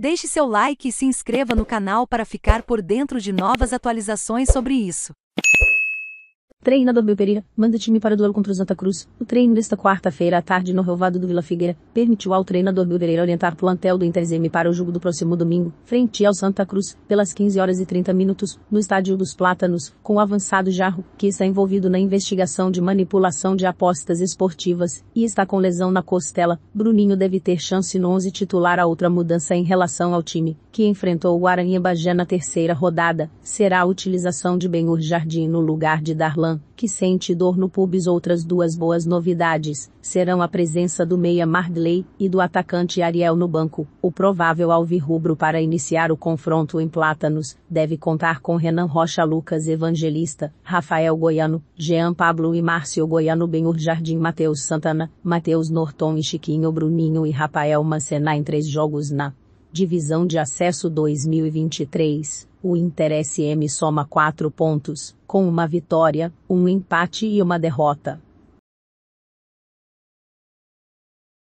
Deixe seu like e se inscreva no canal para ficar por dentro de novas atualizações sobre isso. Treinador Pereira, manda-time para o duelo contra o Santa Cruz. O treino desta quarta-feira à tarde no relvado do Vila Figueira permitiu ao treinador Pereira orientar o plantel do Interzeme para o jogo do próximo domingo, frente ao Santa Cruz, pelas 15 horas e 30 minutos, no Estádio dos Plátanos, com o avançado Jarro, que está envolvido na investigação de manipulação de apostas esportivas e está com lesão na costela. Bruninho deve ter chance no 11 titular a outra mudança em relação ao time que enfrentou o Aranhibagé na terceira rodada, será a utilização de Benhur Jardim no lugar de Darlan, que sente dor no pubis. Outras duas boas novidades serão a presença do meia Mardley e do atacante Ariel no banco. O provável alvirrubro para iniciar o confronto em Plátanos deve contar com Renan Rocha Lucas Evangelista, Rafael Goiano, Jean Pablo e Márcio Goiano Benhur Jardim Matheus Santana, Matheus Norton e Chiquinho Bruninho e Rafael Macená em três jogos na Divisão de Acesso 2023, o Inter SM soma 4 pontos, com uma vitória, um empate e uma derrota.